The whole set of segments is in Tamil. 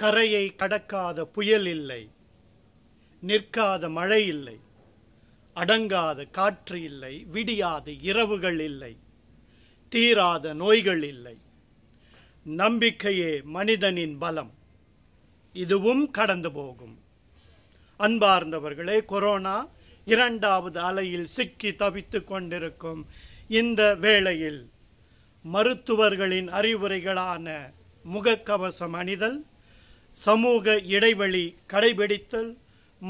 கரையை கடக்காத புயல் இல்லை நிற்காத மழை இல்லை அடங்காத காற்று இல்லை விடியாத இரவுகள் இல்லை தீராத நோய்கள் இல்லை நம்பிக்கையே மனிதனின் பலம் இதுவும் கடந்து போகும் அன்பார்ந்தவர்களே கொரோனா இரண்டாவது அலையில் சிக்கி தவித்து கொண்டிருக்கும் இந்த வேளையில் மருத்துவர்களின் அறிவுரைகளான முகக்கவசம் அணிதல் சமூக இடைவெளி கடைபிடித்தல்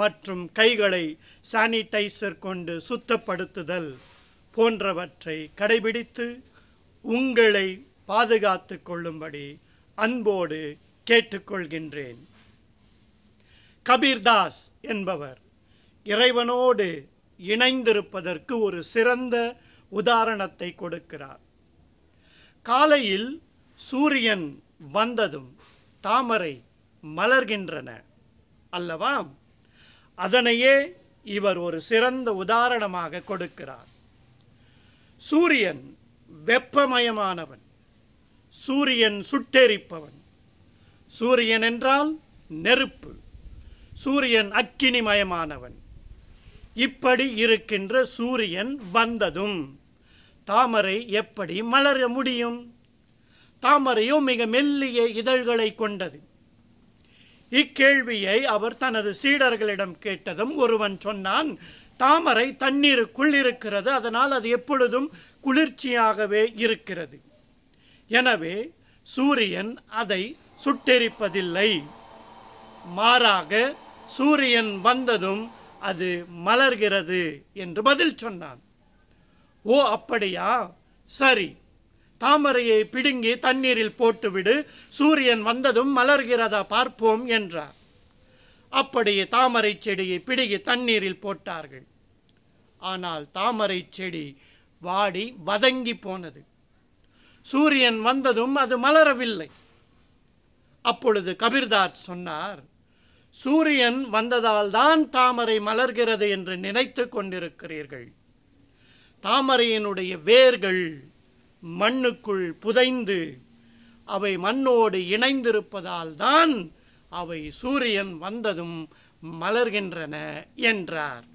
மற்றும் கைகளை சானிடைசர் கொண்டு சுத்தப்படுத்துதல் போன்றவற்றை கடைபிடித்து உங்களை பாதுகாத்து கொள்ளும்படி அன்போடு கேட்டுக்கொள்கின்றேன் கபீர்தாஸ் என்பவர் இறைவனோடு இணைந்திருப்பதற்கு ஒரு சிறந்த உதாரணத்தை கொடுக்கிறார் காலையில் சூரியன் வந்ததும் தாமரை மலர்கின்றன அல்லவா அதனையே இவர் ஒரு சிறந்த உதாரணமாக கொடுக்கிறார் சூரியன் வெப்பமயமானவன் சூரியன் சுட்டெரிப்பவன் சூரியன் என்றால் நெருப்பு சூரியன் அக்கினிமயமானவன் இப்படி இருக்கின்ற சூரியன் வந்ததும் தாமரை எப்படி மலர முடியும் தாமரையோ மிக மெல்லிய இதழ்களை கொண்டது இக்கேள்வியை அவர் தனது சீடர்களிடம் கேட்டதும் ஒருவன் சொன்னான் தாமரை தண்ணீருக்குள் இருக்கிறது அதனால் அது எப்பொழுதும் குளிர்ச்சியாகவே இருக்கிறது எனவே சூரியன் அதை சுட்டெரிப்பதில்லை மாறாக சூரியன் வந்ததும் அது மலர்கிறது என்று பதில் சொன்னான் ஓ அப்படியா சரி தாமரையை பிடுங்கி தண்ணீரில் போட்டுவிடு சூரியன் வந்ததும் மலர்கிறதா பார்ப்போம் என்றார் அப்படியே தாமரை செடியை பிடுங்கி தண்ணீரில் போட்டார்கள் ஆனால் தாமரை செடி வாடி வதங்கி போனது சூரியன் வந்ததும் அது மலரவில்லை அப்பொழுது கபீர்தாஸ் சொன்னார் சூரியன் வந்ததால் தான் தாமரை மலர்கிறது என்று நினைத்து கொண்டிருக்கிறீர்கள் தாமரையினுடைய வேர்கள் மண்ணுக்குள் புதைந்து அவை மண்ணோடு இணைந்திருப்பதால் தான் அவை சூரியன் வந்ததும் மலர்கின்றன என்றார்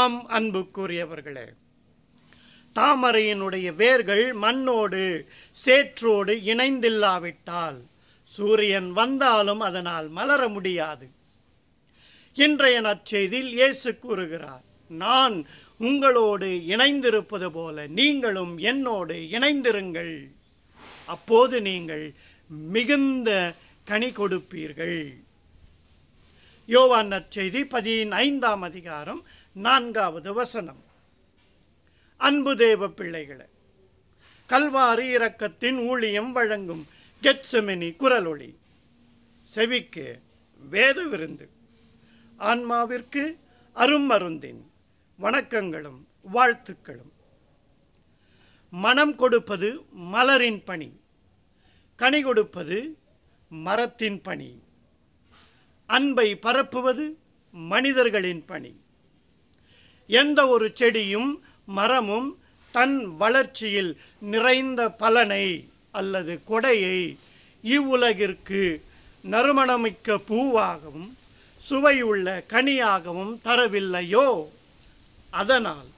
ஆம் அன்பு கூறியவர்களே தாமரையினுடைய வேர்கள் மண்ணோடு சேற்றோடு இணைந்தில்லாவிட்டால் சூரியன் வந்தாலும் அதனால் மலர முடியாது இன்றைய நற்செய்தியில் இயேசு கூறுகிறார் நான் உங்களோடு இணைந்திருப்பது போல நீங்களும் என்னோடு இணைந்திருங்கள் அப்போது நீங்கள் மிகுந்த கனி கொடுப்பீர்கள் யோவான் நற்செய்தி ஐந்தாம் அதிகாரம் நான்காவது வசனம் அன்பு தேவ பிள்ளைகளை கல்வாரி இரக்கத்தின் ஊழியம் வழங்கும் கெட்சமெனி குரலொளி செவிக்கு வேத விருந்து ஆன்மாவிற்கு அரும் மருந்தின் வணக்கங்களும் வாழ்த்துக்களும் மனம் கொடுப்பது மலரின் பணி கனி கொடுப்பது மரத்தின் பணி அன்பை பரப்புவது மனிதர்களின் பணி எந்த ஒரு செடியும் மரமும் தன் வளர்ச்சியில் நிறைந்த பலனை அல்லது கொடையை இவ்வுலகிற்கு நறுமணமிக்க பூவாகவும் சுவையுள்ள கனியாகவும் தரவில்லையோ அதனால்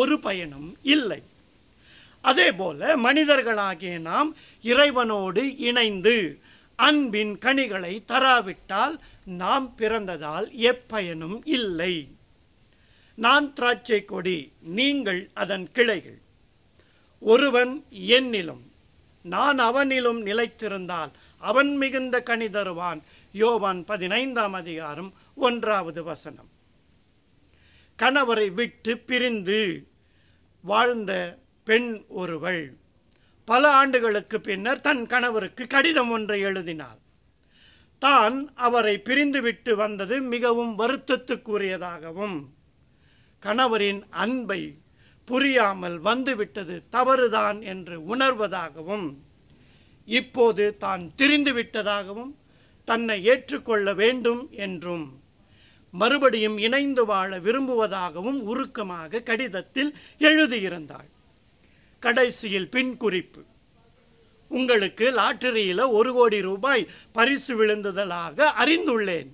ஒரு பயனும் இல்லை அதே போல மனிதர்களாகிய நாம் இறைவனோடு இணைந்து அன்பின் கனிகளை தராவிட்டால் நாம் பிறந்ததால் எப்பயனும் இல்லை நான் திராட்சை கொடி நீங்கள் அதன் கிளைகள் ஒருவன் என்னிலும் நான் அவனிலும் நிலைத்திருந்தால் அவன் மிகுந்த கனி தருவான் யோவான் பதினைந்தாம் அதிகாரம் ஒன்றாவது வசனம் கணவரை விட்டு பிரிந்து வாழ்ந்த பெண் ஒருவள் பல ஆண்டுகளுக்கு பின்னர் தன் கணவருக்கு கடிதம் ஒன்றை எழுதினாள் தான் அவரை பிரிந்துவிட்டு வந்தது மிகவும் வருத்தத்துக்குரியதாகவும் கணவரின் அன்பை புரியாமல் வந்துவிட்டது தவறுதான் என்று உணர்வதாகவும் இப்போது தான் திரிந்துவிட்டதாகவும் தன்னை ஏற்றுக்கொள்ள வேண்டும் என்றும் மறுபடியும் இணைந்து வாழ விரும்புவதாகவும் உருக்கமாக கடிதத்தில் எழுதியிருந்தாள் கடைசியில் பின் குறிப்பு உங்களுக்கு லாட்டரியில் ஒரு கோடி ரூபாய் பரிசு விழுந்ததாக அறிந்துள்ளேன்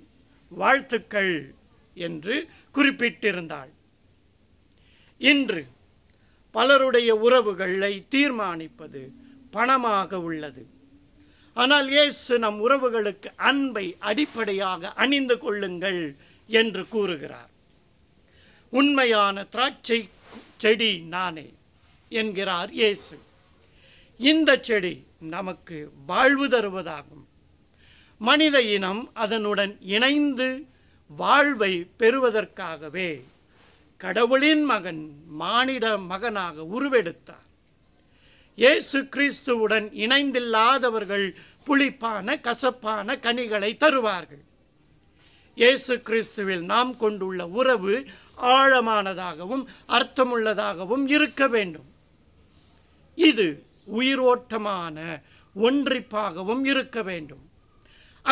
வாழ்த்துக்கள் என்று குறிப்பிட்டிருந்தாள் இன்று பலருடைய உறவுகளை தீர்மானிப்பது பணமாக உள்ளது ஆனால் இயேசு நம் உறவுகளுக்கு அன்பை அடிப்படையாக அணிந்து கொள்ளுங்கள் என்று கூறுகிறார் உண்மையான திராட்சை செடி நானே என்கிறார் இயேசு இந்த செடி நமக்கு வாழ்வு தருவதாகும் மனித இனம் அதனுடன் இணைந்து வாழ்வை பெறுவதற்காகவே கடவுளின் மகன் மானிட மகனாக உருவெடுத்தார் இயேசு கிறிஸ்துவுடன் இணைந்தில்லாதவர்கள் புளிப்பான கசப்பான கனிகளை தருவார்கள் இயேசு கிறிஸ்துவில் நாம் கொண்டுள்ள உறவு ஆழமானதாகவும் அர்த்தமுள்ளதாகவும் இருக்க வேண்டும் இது உயிரோட்டமான ஒன்றிப்பாகவும் இருக்க வேண்டும்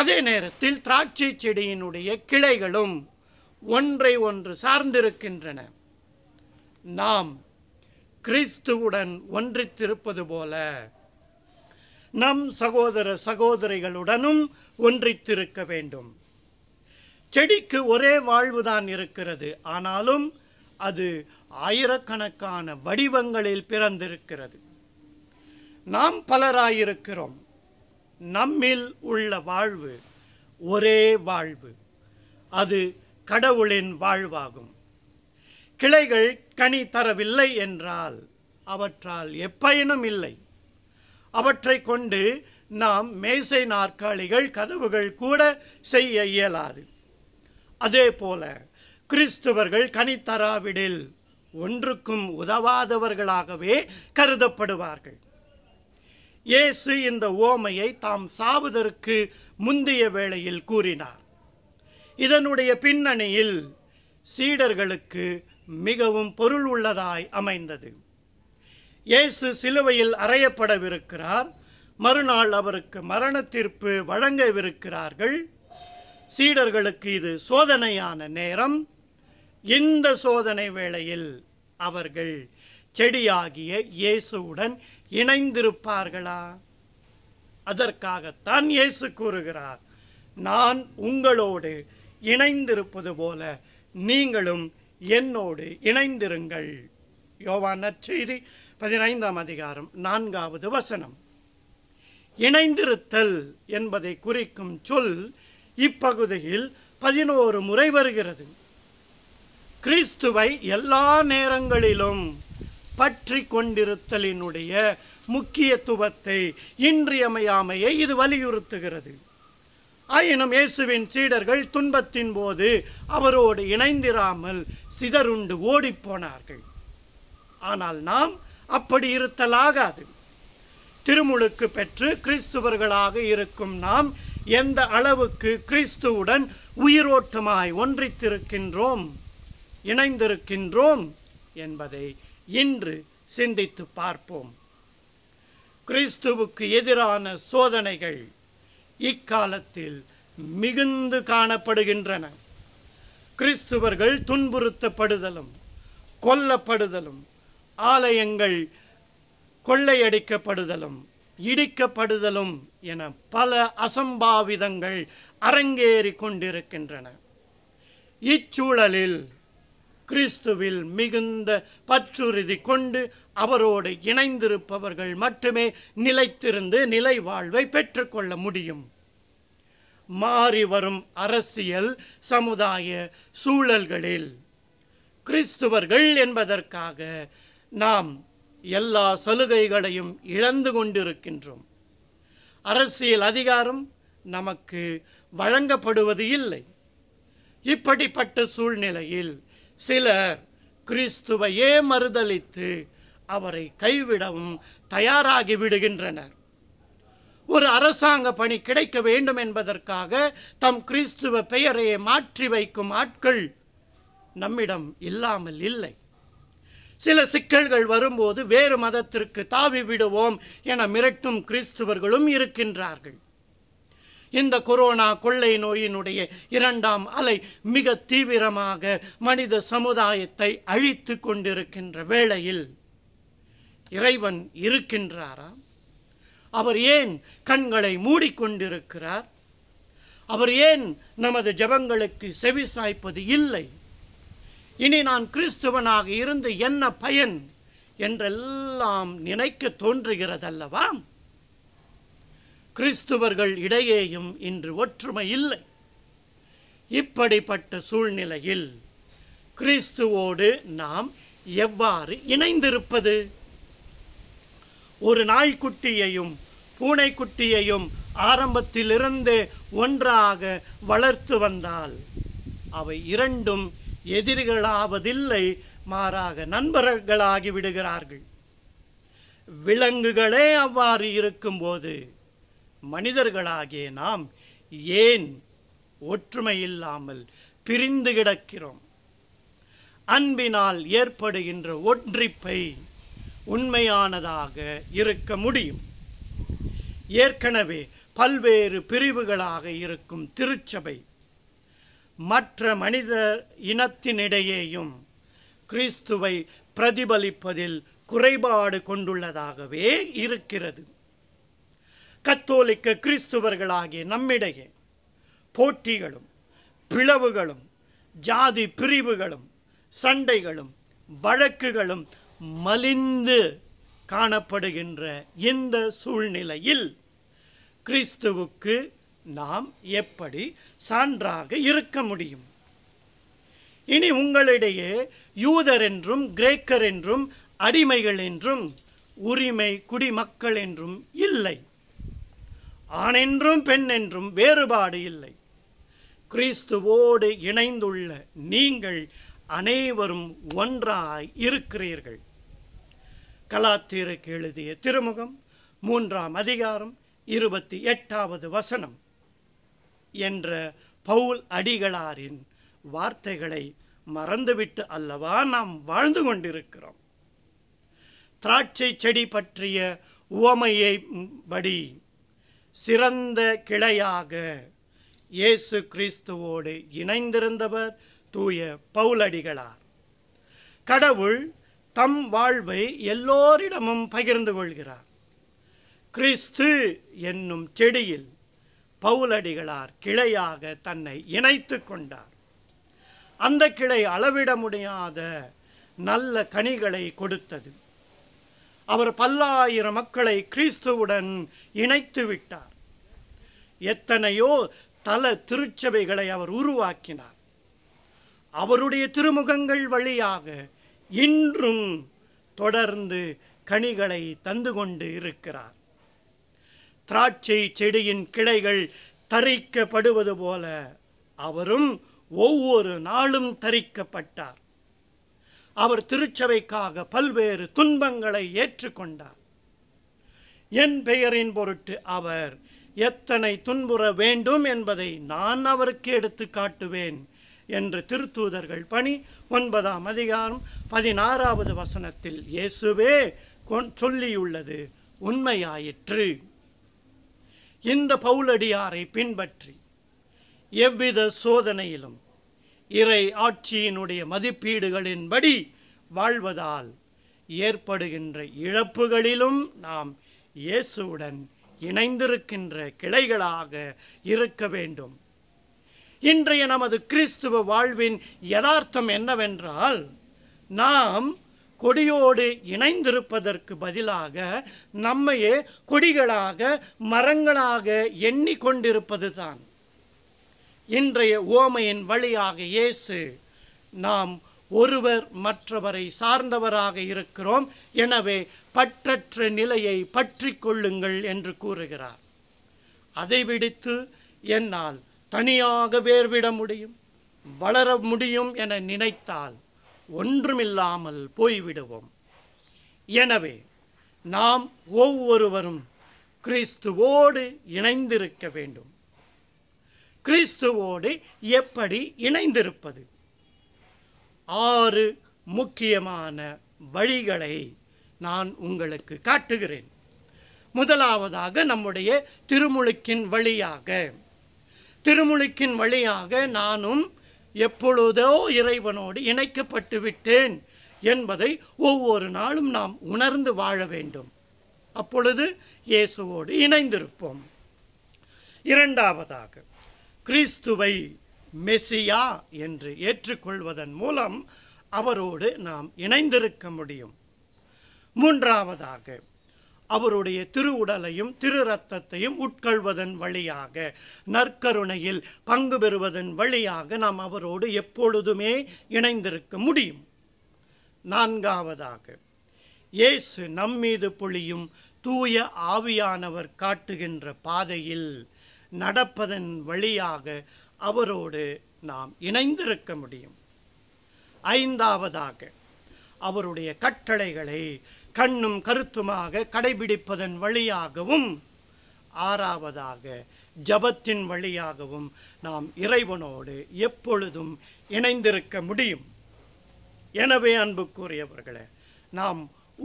அதே நேரத்தில் திராட்சை செடியினுடைய கிளைகளும் ஒன்றை ஒன்று சார்ந்திருக்கின்றன நாம் கிறிஸ்துவுடன் ஒன்றித்திருப்பது போல நம் சகோதர சகோதரிகளுடனும் ஒன்றித்திருக்க வேண்டும் செடிக்கு ஒரே வாழ்வுதான் இருக்கிறது ஆனாலும் அது ஆயிரக்கணக்கான வடிவங்களில் பிறந்திருக்கிறது நாம் பலராயிருக்கிறோம் நம்மில் உள்ள வாழ்வு ஒரே வாழ்வு அது கடவுளின் வாழ்வாகும் கிளைகள் கனி தரவில்லை என்றால் அவற்றால் எப்பயனும் இல்லை அவற்றை கொண்டு நாம் மேசை நாற்காலிகள் கதவுகள் கூட செய்ய இயலாது அதே போல கிறிஸ்துவர்கள் கனித்தராவிடில் ஒன்றுக்கும் உதவாதவர்களாகவே கருதப்படுவார்கள் இயேசு இந்த ஓமையை தாம் சாவதற்கு முந்தைய வேளையில் கூறினார் இதனுடைய பின்னணியில் சீடர்களுக்கு மிகவும் பொருள் உள்ளதாய் அமைந்தது இயேசு சிலுவையில் அறையப்படவிருக்கிறார் மறுநாள் அவருக்கு மரண தீர்ப்பு வழங்கவிருக்கிறார்கள் சீடர்களுக்கு இது சோதனையான நேரம் இந்த சோதனை வேளையில் அவர்கள் செடியாகிய இயேசுவுடன் இணைந்திருப்பார்களா அதற்காகத்தான் இயேசு கூறுகிறார் நான் உங்களோடு இணைந்திருப்பது போல நீங்களும் என்னோடு இணைந்திருங்கள் யோவான் நற்செய்தி பதினைந்தாம் அதிகாரம் நான்காவது வசனம் இணைந்திருத்தல் என்பதை குறிக்கும் சொல் இப்பகுதியில் பதினோரு முறை வருகிறது கிறிஸ்துவை எல்லா நேரங்களிலும் பற்றி கொண்டிருத்தலினுடைய முக்கியத்துவத்தை இன்றியமையாமையை இது வலியுறுத்துகிறது ஆயினும் இயேசுவின் சீடர்கள் துன்பத்தின் போது அவரோடு இணைந்திராமல் சிதறுண்டு ஓடிப்போனார்கள் ஆனால் நாம் அப்படி இருத்தலாகாது திருமுழுக்கு பெற்று கிறிஸ்துவர்களாக இருக்கும் நாம் எந்த அளவுக்கு கிறிஸ்துவுடன் உயிரோட்டமாய் ஒன்றித்திருக்கின்றோம் இணைந்திருக்கின்றோம் என்பதை இன்று சிந்தித்து பார்ப்போம் கிறிஸ்துவுக்கு எதிரான சோதனைகள் இக்காலத்தில் மிகுந்து காணப்படுகின்றன கிறிஸ்துவர்கள் துன்புறுத்தப்படுதலும் கொல்லப்படுதலும் ஆலயங்கள் கொள்ளையடிக்கப்படுதலும் இடிக்கப்படுதலும் என பல அசம்பாவிதங்கள் அரங்கேறி கொண்டிருக்கின்றன இச்சூழலில் கிறிஸ்துவில் மிகுந்த பற்றுறுதி கொண்டு அவரோடு இணைந்திருப்பவர்கள் மட்டுமே நிலைத்திருந்து நிலை வாழ்வை பெற்றுக்கொள்ள முடியும் மாறி வரும் அரசியல் சமுதாய சூழல்களில் கிறிஸ்துவர்கள் என்பதற்காக நாம் எல்லா சலுகைகளையும் இழந்து கொண்டிருக்கின்றோம் அரசியல் அதிகாரம் நமக்கு வழங்கப்படுவது இல்லை இப்படிப்பட்ட சூழ்நிலையில் சிலர் கிறிஸ்துவையே மறுதளித்து அவரை கைவிடவும் தயாராகி விடுகின்றனர் ஒரு அரசாங்க பணி கிடைக்க வேண்டும் என்பதற்காக தம் கிறிஸ்துவ பெயரையே மாற்றி வைக்கும் ஆட்கள் நம்மிடம் இல்லாமல் இல்லை சில சிக்கல்கள் வரும்போது வேறு மதத்திற்கு தாவி விடுவோம் என மிரட்டும் கிறிஸ்துவர்களும் இருக்கின்றார்கள் இந்த கொரோனா கொள்ளை நோயினுடைய இரண்டாம் அலை மிக தீவிரமாக மனித சமுதாயத்தை அழித்து கொண்டிருக்கின்ற வேளையில் இறைவன் இருக்கின்றாரா அவர் ஏன் கண்களை மூடிக்கொண்டிருக்கிறார் அவர் ஏன் நமது ஜபங்களுக்கு செவி சாய்ப்பது இல்லை இனி நான் கிறிஸ்துவனாக இருந்து என்ன பயன் என்றெல்லாம் நினைக்க தோன்றுகிறதல்லவா கிறிஸ்துவர்கள் இடையேயும் இன்று ஒற்றுமை இல்லை இப்படிப்பட்ட சூழ்நிலையில் கிறிஸ்துவோடு நாம் எவ்வாறு இணைந்திருப்பது ஒரு நாய்க்குட்டியையும் பூனைக்குட்டியையும் ஆரம்பத்திலிருந்து ஒன்றாக வளர்த்து வந்தால் அவை இரண்டும் எதிரிகளாவதில்லை மாறாக நண்பர்களாகி விடுகிறார்கள் விலங்குகளே அவ்வாறு இருக்கும்போது மனிதர்களாகிய நாம் ஏன் ஒற்றுமை இல்லாமல் பிரிந்து கிடக்கிறோம் அன்பினால் ஏற்படுகின்ற ஒன்றிப்பை உண்மையானதாக இருக்க முடியும் ஏற்கனவே பல்வேறு பிரிவுகளாக இருக்கும் திருச்சபை மற்ற மனித இனத்தினிடையேயும் கிறிஸ்துவை பிரதிபலிப்பதில் குறைபாடு கொண்டுள்ளதாகவே இருக்கிறது கத்தோலிக்க கிறிஸ்துவர்களாகிய நம்மிடையே போட்டிகளும் பிளவுகளும் ஜாதி பிரிவுகளும் சண்டைகளும் வழக்குகளும் மலிந்து காணப்படுகின்ற இந்த சூழ்நிலையில் கிறிஸ்துவுக்கு நாம் எப்படி சான்றாக இருக்க முடியும் இனி உங்களிடையே யூதர் என்றும் கிரேக்கர் என்றும் அடிமைகள் என்றும் உரிமை குடிமக்கள் என்றும் இல்லை ஆணென்றும் பெண் என்றும் வேறுபாடு இல்லை கிறிஸ்துவோடு இணைந்துள்ள நீங்கள் அனைவரும் ஒன்றாய் இருக்கிறீர்கள் கலாத்திற்கு எழுதிய திருமுகம் மூன்றாம் அதிகாரம் இருபத்தி எட்டாவது வசனம் என்ற பவுல் அடிகளாரின் வார்த்தைகளை மறந்துவிட்டு அல்லவா நாம் வாழ்ந்து கொண்டிருக்கிறோம் திராட்சை செடி பற்றிய உவமையை படி சிறந்த கிளையாக இயேசு கிறிஸ்துவோடு இணைந்திருந்தவர் தூய பவுலடிகளார் கடவுள் தம் வாழ்வை எல்லோரிடமும் பகிர்ந்து கொள்கிறார் கிறிஸ்து என்னும் செடியில் பவுலடிகளார் கிளையாக தன்னை இணைத்து கொண்டார் அந்த கிளை அளவிட முடியாத நல்ல கனிகளை கொடுத்தது அவர் பல்லாயிரம் மக்களை கிறிஸ்துவுடன் இணைத்து விட்டார் எத்தனையோ தல திருச்சபைகளை அவர் உருவாக்கினார் அவருடைய திருமுகங்கள் வழியாக இன்றும் தொடர்ந்து கனிகளை தந்து கொண்டு இருக்கிறார் திராட்சை செடியின் கிளைகள் தரிக்கப்படுவது போல அவரும் ஒவ்வொரு நாளும் தரிக்கப்பட்டார் அவர் திருச்சபைக்காக பல்வேறு துன்பங்களை ஏற்றுக்கொண்டார் என் பெயரின் பொருட்டு அவர் எத்தனை துன்புற வேண்டும் என்பதை நான் அவருக்கு எடுத்து காட்டுவேன் என்று திருத்தூதர்கள் பணி ஒன்பதாம் அதிகாரம் பதினாறாவது வசனத்தில் இயேசுவே சொல்லியுள்ளது உண்மையாயிற்று இந்த பவுலடியாரை பின்பற்றி எவ்வித சோதனையிலும் இறை ஆட்சியினுடைய மதிப்பீடுகளின்படி வாழ்வதால் ஏற்படுகின்ற இழப்புகளிலும் நாம் இயேசுவுடன் இணைந்திருக்கின்ற கிளைகளாக இருக்க வேண்டும் இன்றைய நமது கிறிஸ்துவ வாழ்வின் யதார்த்தம் என்னவென்றால் நாம் கொடியோடு இணைந்திருப்பதற்கு பதிலாக நம்மையே கொடிகளாக மரங்களாக எண்ணிக்கொண்டிருப்பது தான் இன்றைய ஓமையின் வழியாக இயேசு நாம் ஒருவர் மற்றவரை சார்ந்தவராக இருக்கிறோம் எனவே பற்றற்ற நிலையை பற்றி கொள்ளுங்கள் என்று கூறுகிறார் அதை விடுத்து என்னால் தனியாக வேர்விட முடியும் வளர முடியும் என நினைத்தால் ஒன்றுமில்லாமல் போய்விடுவோம் எனவே நாம் ஒவ்வொருவரும் கிறிஸ்துவோடு இணைந்திருக்க வேண்டும் கிறிஸ்துவோடு எப்படி இணைந்திருப்பது ஆறு முக்கியமான வழிகளை நான் உங்களுக்கு காட்டுகிறேன் முதலாவதாக நம்முடைய திருமுழுக்கின் வழியாக திருமுழுக்கின் வழியாக நானும் எப்பொழுதோ இறைவனோடு இணைக்கப்பட்டு விட்டேன் என்பதை ஒவ்வொரு நாளும் நாம் உணர்ந்து வாழ வேண்டும் அப்பொழுது இயேசுவோடு இணைந்திருப்போம் இரண்டாவதாக கிறிஸ்துவை மெசியா என்று ஏற்றுக்கொள்வதன் மூலம் அவரோடு நாம் இணைந்திருக்க முடியும் மூன்றாவதாக அவருடைய திருவுடலையும் திரு ரத்தத்தையும் உட்கொள்வதன் வழியாக நற்கருணையில் பங்கு பெறுவதன் வழியாக நாம் அவரோடு எப்பொழுதுமே இணைந்திருக்க முடியும் நான்காவதாக இயேசு நம்மீது பொழியும் தூய ஆவியானவர் காட்டுகின்ற பாதையில் நடப்பதன் வழியாக அவரோடு நாம் இணைந்திருக்க முடியும் ஐந்தாவதாக அவருடைய கட்டளைகளை கண்ணும் கருத்துமாக கடைபிடிப்பதன் வழியாகவும் ஆறாவதாக ஜபத்தின் வழியாகவும் நாம் இறைவனோடு எப்பொழுதும் இணைந்திருக்க முடியும் எனவே அன்பு கூறியவர்களே நாம்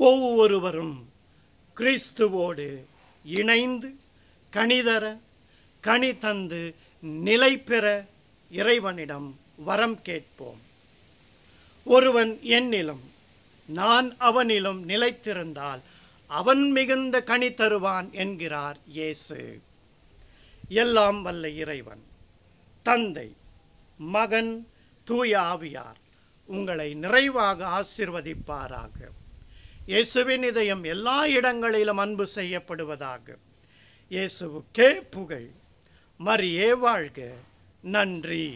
ஒவ்வொருவரும் கிறிஸ்துவோடு இணைந்து கணிதர கனி தந்து நிலை பெற இறைவனிடம் வரம் கேட்போம் ஒருவன் என்னிலும் நான் அவனிலும் நிலைத்திருந்தால் அவன் மிகுந்த கனி தருவான் என்கிறார் இயேசு எல்லாம் வல்ல இறைவன் தந்தை மகன் தூய ஆவியார் உங்களை நிறைவாக ஆசிர்வதிப்பாராக இயேசுவின் இதயம் எல்லா இடங்களிலும் அன்பு செய்யப்படுவதாக இயேசுவுக்கே புகழ் மரியே வாழ்க நன்றி